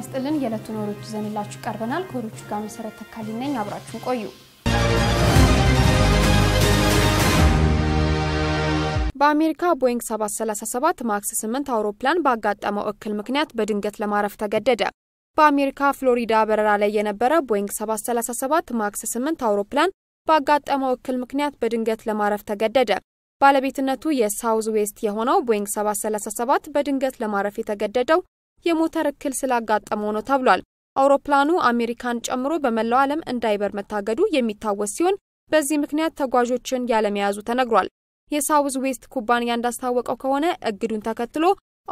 ይስጥልን። የዕለቱን ወሮች ይዘንላችሁ ቀርበናል። ከወሮቹ ጋር መሰረት ተካልኝ ነኝ። አብራችሁን ቆዩ። በአሜሪካ ቦይንግ 737 ማክስ 8 አውሮፕላን ባጋጠመው እክል ምክንያት በድንገት ለማረፍ ተገደደ። በአሜሪካ ፍሎሪዳ በረራ ላይ የነበረ ቦይንግ 737 ማክስ 8 አውሮፕላን ባጋጠመው እክል ምክንያት በድንገት ለማረፍ ተገደደ። ባለቤትነቱ የሳውዝ ዌስት የሆነው ቦይንግ 737 በድንገት ለማረፍ የተገደደው የሞተር እክል ስላጋጠመው ነው ተብሏል። አውሮፕላኑ አሜሪካን ጨምሮ በመላው ዓለም እንዳይበር መታገዱ የሚታወስ ሲሆን በዚህ ምክንያት ተጓዦችን ያለመያዙ ተነግሯል። የሳውዝ ዌስት ኩባንያ እንዳስታወቀው ከሆነ እግዱን ተከትሎ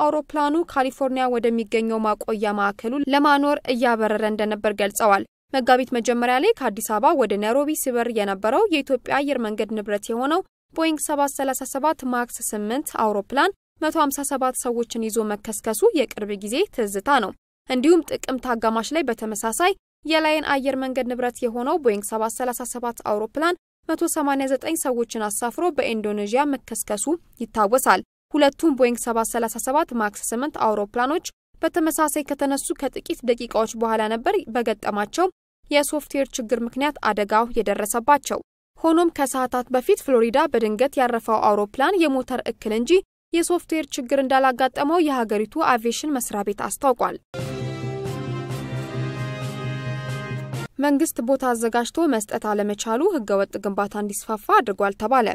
አውሮፕላኑ ካሊፎርኒያ ወደሚገኘው ማቆያ ማዕከሉ ለማኖር እያበረረ እንደነበር ገልጸዋል። መጋቢት መጀመሪያ ላይ ከአዲስ አበባ ወደ ናይሮቢ ሲበር የነበረው የኢትዮጵያ አየር መንገድ ንብረት የሆነው ቦይንግ 737 ማክስ 8 አውሮፕላን 157 ሰዎችን ይዞ መከስከሱ የቅርብ ጊዜ ትዝታ ነው። እንዲሁም ጥቅምት አጋማሽ ላይ በተመሳሳይ የላይን አየር መንገድ ንብረት የሆነው ቦይንግ 737 አውሮፕላን 189 ሰዎችን አሳፍሮ በኢንዶኔዥያ መከስከሱ ይታወሳል። ሁለቱም ቦይንግ 737 ማክስ 8 አውሮፕላኖች በተመሳሳይ ከተነሱ ከጥቂት ደቂቃዎች በኋላ ነበር በገጠማቸው የሶፍትዌር ችግር ምክንያት አደጋው የደረሰባቸው። ሆኖም ከሰዓታት በፊት ፍሎሪዳ በድንገት ያረፈው አውሮፕላን የሞተር እክል እንጂ የሶፍትዌር ችግር እንዳላጋጠመው የሀገሪቱ አቪዬሽን መስሪያ ቤት አስታውቋል። መንግስት ቦታ አዘጋጅቶ መስጠት አለመቻሉ ህገወጥ ግንባታ እንዲስፋፋ አድርጓል ተባለ።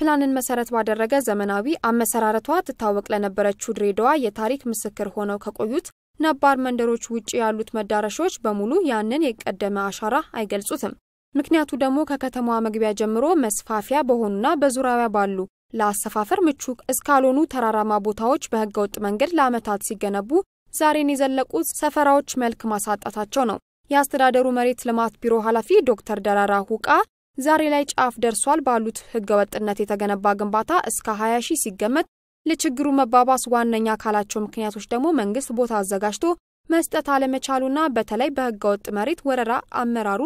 ፕላንን መሰረት ባደረገ ዘመናዊ አመሰራረቷ ትታወቅ ለነበረችው ድሬዳዋ የታሪክ ምስክር ሆነው ከቆዩት ነባር መንደሮች ውጭ ያሉት መዳረሻዎች በሙሉ ያንን የቀደመ አሻራ አይገልጹትም። ምክንያቱ ደግሞ ከከተማዋ መግቢያ ጀምሮ መስፋፊያ በሆኑና በዙሪያዋ ባሉ ለአሰፋፈር ምቹ እስካልሆኑ ተራራማ ቦታዎች በህገወጥ መንገድ ለዓመታት ሲገነቡ ዛሬን የዘለቁት ሰፈራዎች መልክ ማሳጣታቸው ነው። የአስተዳደሩ መሬት ልማት ቢሮ ኃላፊ ዶክተር ደራራ ሁቃ ዛሬ ላይ ጫፍ ደርሷል ባሉት ህገወጥነት የተገነባ ግንባታ እስከ 20 ሺህ ሲገመት ለችግሩ መባባስ ዋነኛ ካላቸው ምክንያቶች ደግሞ መንግስት ቦታ አዘጋጅቶ መስጠት አለመቻሉና በተለይ በህገወጥ መሬት ወረራ አመራሩ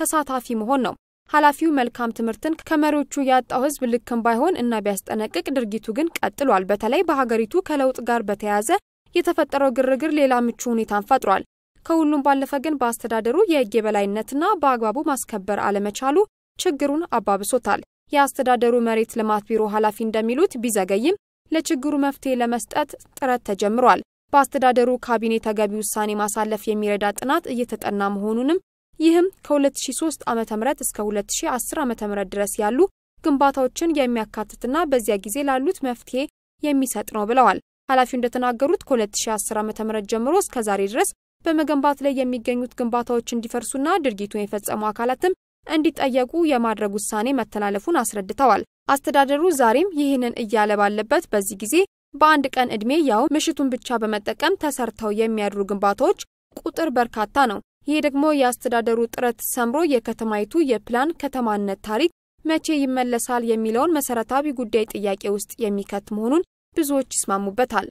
ተሳታፊ መሆን ነው። ኃላፊው መልካም ትምህርትን ከመሪዎቹ ያጣው ህዝብ ልክም ባይሆን እና ቢያስጠነቅቅ ድርጊቱ ግን ቀጥሏል። በተለይ በሀገሪቱ ከለውጥ ጋር በተያያዘ የተፈጠረው ግርግር ሌላ ምቹ ሁኔታን ፈጥሯል። ከሁሉም ባለፈ ግን በአስተዳደሩ የህግ የበላይነትና በአግባቡ ማስከበር አለመቻሉ ችግሩን አባብሶታል። የአስተዳደሩ መሬት ልማት ቢሮ ኃላፊ እንደሚሉት ቢዘገይም ለችግሩ መፍትሄ ለመስጠት ጥረት ተጀምሯል። በአስተዳደሩ ካቢኔ ተገቢ ውሳኔ ማሳለፍ የሚረዳ ጥናት እየተጠና መሆኑንም ይህም ከ2003 ዓ ም እስከ 2010 ዓ ም ድረስ ያሉ ግንባታዎችን የሚያካትትና በዚያ ጊዜ ላሉት መፍትሄ የሚሰጥ ነው ብለዋል። ኃላፊው እንደተናገሩት ከ2010 ዓ ም ጀምሮ እስከ ዛሬ ድረስ በመገንባት ላይ የሚገኙት ግንባታዎች እንዲፈርሱና ድርጊቱን የፈጸሙ አካላትም እንዲጠየቁ የማድረግ ውሳኔ መተላለፉን አስረድተዋል። አስተዳደሩ ዛሬም ይህንን እያለ ባለበት በዚህ ጊዜ በአንድ ቀን ዕድሜ ያው ምሽቱን ብቻ በመጠቀም ተሰርተው የሚያድሩ ግንባታዎች ቁጥር በርካታ ነው። ይህ ደግሞ የአስተዳደሩ ጥረት ሰምሮ የከተማይቱ የፕላን ከተማነት ታሪክ መቼ ይመለሳል የሚለውን መሰረታዊ ጉዳይ ጥያቄ ውስጥ የሚከት መሆኑን ብዙዎች ይስማሙበታል።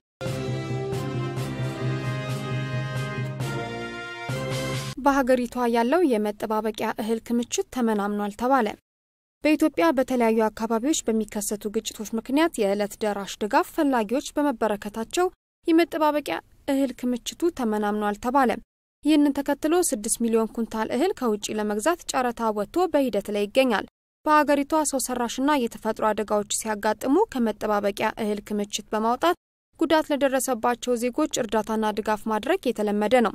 በሀገሪቷ ያለው የመጠባበቂያ እህል ክምችት ተመናምኗል ተባለ። በኢትዮጵያ በተለያዩ አካባቢዎች በሚከሰቱ ግጭቶች ምክንያት የዕለት ደራሽ ድጋፍ ፈላጊዎች በመበረከታቸው የመጠባበቂያ እህል ክምችቱ ተመናምኗል ተባለ። ይህንን ተከትሎ 6 ሚሊዮን ኩንታል እህል ከውጭ ለመግዛት ጨረታ ወጥቶ በሂደት ላይ ይገኛል። በሀገሪቷ ሰው ሰራሽና የተፈጥሮ አደጋዎች ሲያጋጥሙ ከመጠባበቂያ እህል ክምችት በማውጣት ጉዳት ለደረሰባቸው ዜጎች እርዳታና ድጋፍ ማድረግ የተለመደ ነው።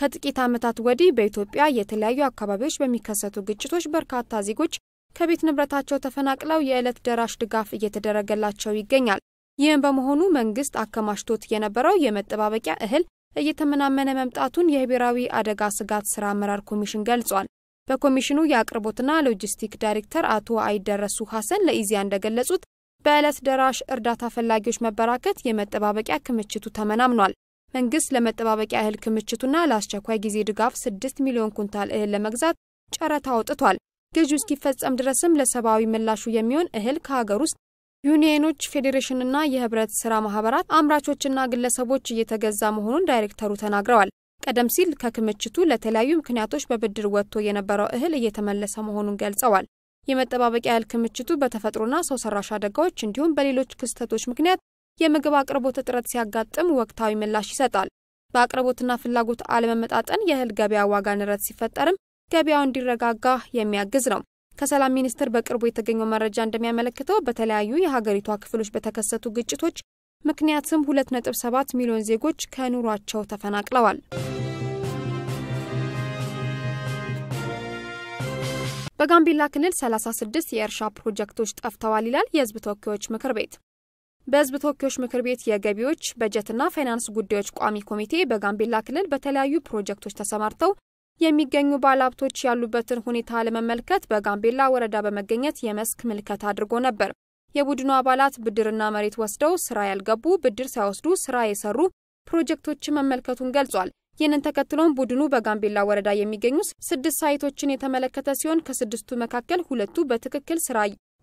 ከጥቂት ዓመታት ወዲህ በኢትዮጵያ የተለያዩ አካባቢዎች በሚከሰቱ ግጭቶች በርካታ ዜጎች ከቤት ንብረታቸው ተፈናቅለው የዕለት ደራሽ ድጋፍ እየተደረገላቸው ይገኛል። ይህም በመሆኑ መንግስት አከማችቶት የነበረው የመጠባበቂያ እህል እየተመናመነ መምጣቱን የብሔራዊ አደጋ ስጋት ስራ አመራር ኮሚሽን ገልጿል። በኮሚሽኑ የአቅርቦትና ሎጂስቲክ ዳይሬክተር አቶ አይደረሱ ሀሰን ለኢዜአ እንደገለጹት በዕለት ደራሽ እርዳታ ፈላጊዎች መበራከት የመጠባበቂያ ክምችቱ ተመናምኗል። መንግስት ለመጠባበቂያ እህል ክምችቱና ለአስቸኳይ ጊዜ ድጋፍ 6 ሚሊዮን ኩንታል እህል ለመግዛት ጨረታ አውጥቷል። ግዢው እስኪፈጸም ድረስም ለሰብአዊ ምላሹ የሚሆን እህል ከሀገር ውስጥ ዩኒየኖች፣ ፌዴሬሽንና የህብረት ስራ ማህበራት አምራቾችና ግለሰቦች እየተገዛ መሆኑን ዳይሬክተሩ ተናግረዋል። ቀደም ሲል ከክምችቱ ለተለያዩ ምክንያቶች በብድር ወጥቶ የነበረው እህል እየተመለሰ መሆኑን ገልጸዋል። የመጠባበቂያ እህል ክምችቱ በተፈጥሮና ሰው ሰራሽ አደጋዎች እንዲሁም በሌሎች ክስተቶች ምክንያት የምግብ አቅርቦት እጥረት ሲያጋጥም ወቅታዊ ምላሽ ይሰጣል። በአቅርቦትና ፍላጎት አለመመጣጠን የእህል ገበያ ዋጋ ንረት ሲፈጠርም ገበያው እንዲረጋጋ የሚያግዝ ነው። ከሰላም ሚኒስቴር በቅርቡ የተገኘው መረጃ እንደሚያመለክተው በተለያዩ የሀገሪቷ ክፍሎች በተከሰቱ ግጭቶች ምክንያትም 2.7 ሚሊዮን ዜጎች ከኑሯቸው ተፈናቅለዋል። በጋምቤላ ክልል 36 የእርሻ ፕሮጀክቶች ጠፍተዋል ይላል የህዝብ ተወካዮች ምክር ቤት። በህዝብ ተወካዮች ምክር ቤት የገቢዎች በጀትና ፋይናንስ ጉዳዮች ቋሚ ኮሚቴ በጋምቤላ ክልል በተለያዩ ፕሮጀክቶች ተሰማርተው የሚገኙ ባለሀብቶች ያሉበትን ሁኔታ ለመመልከት በጋምቤላ ወረዳ በመገኘት የመስክ ምልከት አድርጎ ነበር። የቡድኑ አባላት ብድርና መሬት ወስደው ስራ ያልገቡ፣ ብድር ሳይወስዱ ስራ የሰሩ ፕሮጀክቶችን መመልከቱን ገልጿል። ይህንን ተከትሎም ቡድኑ በጋምቤላ ወረዳ የሚገኙ ስድስት ሳይቶችን የተመለከተ ሲሆን ከስድስቱ መካከል ሁለቱ በትክክል ስራ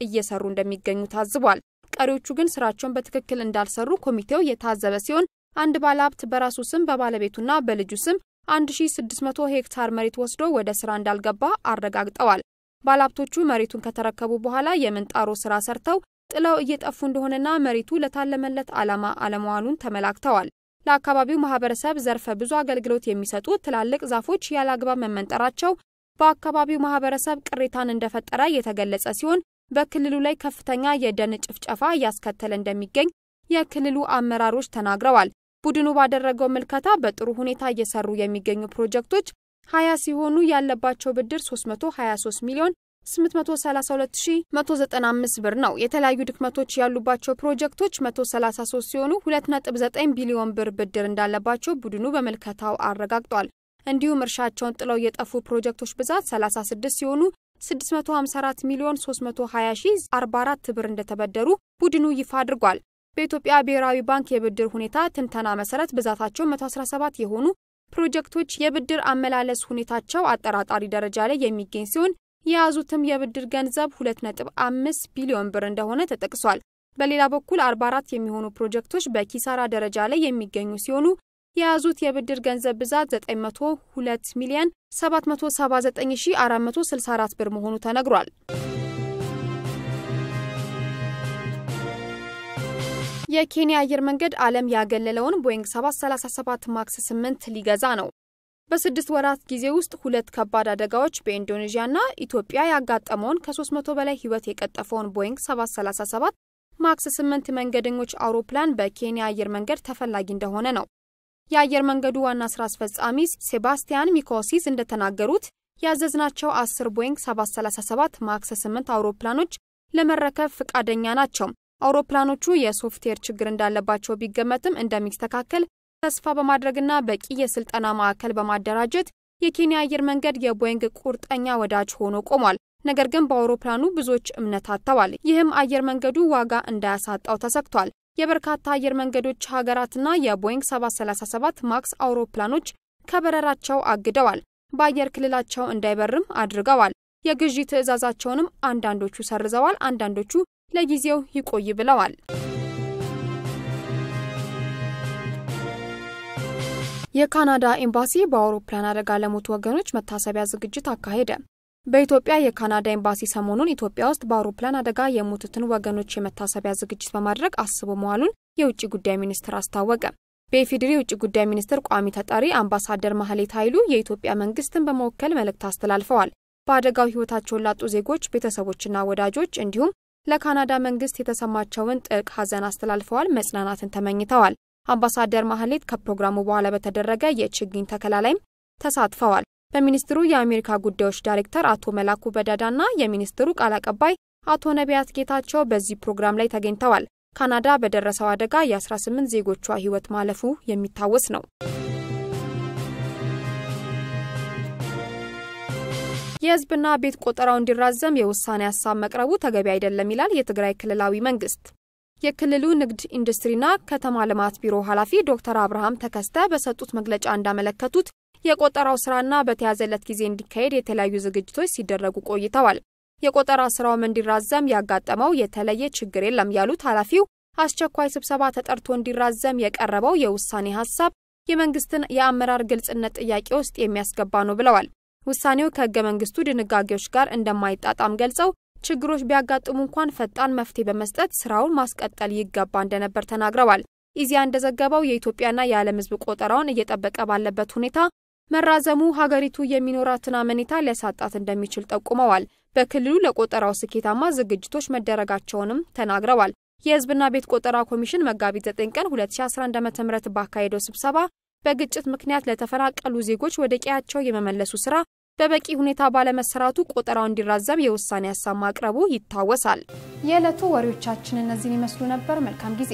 እየሰሩ እንደሚገኙ ታዝቧል። ቀሪዎቹ ግን ስራቸውን በትክክል እንዳልሰሩ ኮሚቴው የታዘበ ሲሆን አንድ ባለሀብት በራሱ ስም በባለቤቱና በልጁ ስም 1600 ሄክታር መሬት ወስዶ ወደ ስራ እንዳልገባ አረጋግጠዋል። ባለሀብቶቹ መሬቱን ከተረከቡ በኋላ የምንጣሮ ስራ ሰርተው ጥለው እየጠፉ እንደሆነና መሬቱ ለታለመለት ዓላማ አለመዋሉን ተመላክተዋል። ለአካባቢው ማህበረሰብ ዘርፈ ብዙ አገልግሎት የሚሰጡ ትላልቅ ዛፎች ያለ አግባብ መመንጠራቸው በአካባቢው ማህበረሰብ ቅሬታን እንደፈጠረ የተገለጸ ሲሆን በክልሉ ላይ ከፍተኛ የደን ጭፍጨፋ እያስከተለ እንደሚገኝ የክልሉ አመራሮች ተናግረዋል። ቡድኑ ባደረገው ምልከታ በጥሩ ሁኔታ እየሰሩ የሚገኙ ፕሮጀክቶች 20 ሲሆኑ ያለባቸው ብድር 323 ሚሊዮን 832195 ብር ነው። የተለያዩ ድክመቶች ያሉባቸው ፕሮጀክቶች 133 ሲሆኑ 2.9 ቢሊዮን ብር ብድር እንዳለባቸው ቡድኑ በምልከታው አረጋግጧል። እንዲሁም እርሻቸውን ጥለው የጠፉ ፕሮጀክቶች ብዛት 36 ሲሆኑ 654 ሚሊዮን 32044 ብር እንደተበደሩ ቡድኑ ይፋ አድርጓል። በኢትዮጵያ ብሔራዊ ባንክ የብድር ሁኔታ ትንተና መሰረት ብዛታቸው 117 የሆኑ ፕሮጀክቶች የብድር አመላለስ ሁኔታቸው አጠራጣሪ ደረጃ ላይ የሚገኝ ሲሆን የያዙትም የብድር ገንዘብ 2.5 ቢሊዮን ብር እንደሆነ ተጠቅሷል። በሌላ በኩል 44 የሚሆኑ ፕሮጀክቶች በኪሳራ ደረጃ ላይ የሚገኙ ሲሆኑ የያዙት የብድር ገንዘብ ብዛት 902 ሚሊዮን 779464 ብር መሆኑ ተነግሯል። የኬንያ አየር መንገድ ዓለም ያገለለውን ቦይንግ 737 ማክስ 8 ሊገዛ ነው። በስድስት ወራት ጊዜ ውስጥ ሁለት ከባድ አደጋዎች በኢንዶኔዥያና ኢትዮጵያ ያጋጠመውን ከ300 በላይ ህይወት የቀጠፈውን ቦይንግ 737 ማክስ 8 መንገደኞች አውሮፕላን በኬንያ አየር መንገድ ተፈላጊ እንደሆነ ነው። የአየር መንገዱ ዋና ስራ አስፈጻሚ ሴባስቲያን ሚኮሲዝ እንደተናገሩት ያዘዝናቸው አስር ቦይንግ 737 ማክስ 8 አውሮፕላኖች ለመረከብ ፈቃደኛ ናቸው። አውሮፕላኖቹ የሶፍትዌር ችግር እንዳለባቸው ቢገመትም እንደሚስተካከል ተስፋ በማድረግና በቂ የስልጠና ማዕከል በማደራጀት የኬንያ አየር መንገድ የቦይንግ ቁርጠኛ ወዳጅ ሆኖ ቆሟል። ነገር ግን በአውሮፕላኑ ብዙዎች እምነት አጥተዋል። ይህም አየር መንገዱ ዋጋ እንዳያሳጣው ተሰግቷል። የበርካታ አየር መንገዶች ሀገራትና የቦይንግ 737 ማክስ አውሮፕላኖች ከበረራቸው አግደዋል። በአየር ክልላቸው እንዳይበርም አድርገዋል። የግዢ ትዕዛዛቸውንም አንዳንዶቹ ሰርዘዋል፣ አንዳንዶቹ ለጊዜው ይቆይ ብለዋል። የካናዳ ኤምባሲ በአውሮፕላን አደጋ ለሞቱ ወገኖች መታሰቢያ ዝግጅት አካሄደ። በኢትዮጵያ የካናዳ ኤምባሲ ሰሞኑን ኢትዮጵያ ውስጥ በአውሮፕላን አደጋ የሞቱትን ወገኖች የመታሰቢያ ዝግጅት በማድረግ አስቦ መዋሉን የውጭ ጉዳይ ሚኒስትር አስታወቀ። በኢፌዴሪ የውጭ ጉዳይ ሚኒስትር ቋሚ ተጠሪ አምባሳደር ማህሌት ኃይሉ የኢትዮጵያ መንግስትን በመወከል መልእክት አስተላልፈዋል። በአደጋው ህይወታቸውን ላጡ ዜጎች ቤተሰቦችና ወዳጆች እንዲሁም ለካናዳ መንግስት የተሰማቸውን ጥልቅ ሐዘን አስተላልፈዋል፣ መጽናናትን ተመኝተዋል። አምባሳደር ማህሌት ከፕሮግራሙ በኋላ በተደረገ የችግኝ ተከላ ላይም ተሳትፈዋል። በሚኒስትሩ የአሜሪካ ጉዳዮች ዳይሬክተር አቶ መላኩ በዳዳና የሚኒስትሩ ቃል አቀባይ አቶ ነቢያት ጌታቸው በዚህ ፕሮግራም ላይ ተገኝተዋል። ካናዳ በደረሰው አደጋ የ18 ዜጎቿ ህይወት ማለፉ የሚታወስ ነው። የህዝብና ቤት ቆጠራው እንዲራዘም የውሳኔ ሀሳብ መቅረቡ ተገቢ አይደለም ይላል የትግራይ ክልላዊ መንግስት። የክልሉ ንግድ ኢንዱስትሪና ከተማ ልማት ቢሮ ኃላፊ ዶክተር አብርሃም ተከስተ በሰጡት መግለጫ እንዳመለከቱት የቆጠራው ስራና በተያዘለት ጊዜ እንዲካሄድ የተለያዩ ዝግጅቶች ሲደረጉ ቆይተዋል። የቆጠራ ስራውም እንዲራዘም ያጋጠመው የተለየ ችግር የለም ያሉት ኃላፊው አስቸኳይ ስብሰባ ተጠርቶ እንዲራዘም የቀረበው የውሳኔ ሀሳብ የመንግስትን የአመራር ግልጽነት ጥያቄ ውስጥ የሚያስገባ ነው ብለዋል። ውሳኔው ከህገ መንግስቱ ድንጋጌዎች ጋር እንደማይጣጣም ገልጸው ችግሮች ቢያጋጥሙ እንኳን ፈጣን መፍትሄ በመስጠት ስራውን ማስቀጠል ይገባ እንደነበር ተናግረዋል። ኢዚያ እንደዘገበው የኢትዮጵያና የዓለም ህዝብ ቆጠራውን እየጠበቀ ባለበት ሁኔታ መራዘሙ ሀገሪቱ የሚኖራትን አመኔታ ሊያሳጣት እንደሚችል ጠቁመዋል። በክልሉ ለቆጠራው ስኬታማ ዝግጅቶች መደረጋቸውንም ተናግረዋል። የህዝብና ቤት ቆጠራ ኮሚሽን መጋቢት 9 ቀን 2011 ዓ ም ባካሄደው ስብሰባ በግጭት ምክንያት ለተፈናቀሉ ዜጎች ወደ ቀያቸው የመመለሱ ስራ በበቂ ሁኔታ ባለመሰራቱ ቆጠራው እንዲራዘም የውሳኔ ሀሳብ ማቅረቡ ይታወሳል። የዕለቱ ወሬዎቻችን እነዚህን ይመስሉ ነበር። መልካም ጊዜ